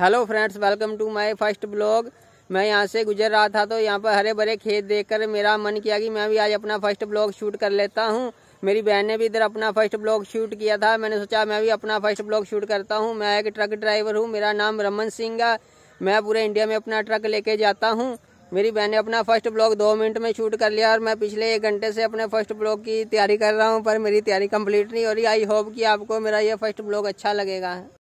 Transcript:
hello friends welcome to my first blog मैं यहाँ से गुजर रहा था तो यहाँ पर हरे भरे खेत देखकर मेरा मन किया कि मैं भी आज अपना फर्स्ट ब्लॉग शूट कर लेता हूँ मेरी बहन ने भी इधर अपना फर्स्ट ब्लॉग शूट किया था मैंने सोचा मैं भी अपना फर्स्ट ब्लॉग शूट करता हूँ मैं एक ट्रक ड्राइवर हूँ मेरा नाम रमन सिंह है मैं पूरे इंडिया में अपना ट्रक लेके जाता हूँ मेरी बहन ने अपना फर्स्ट ब्लॉग दो मिनट में शूट कर लिया और मैं पिछले एक घंटे से अपने फर्स्ट ब्लॉग की तैयारी कर रहा हूँ पर मेरी तैयारी कम्प्लीट नहीं हो रही आई होप कि आपको मेरा ये फर्स्ट ब्लॉग अच्छा लगेगा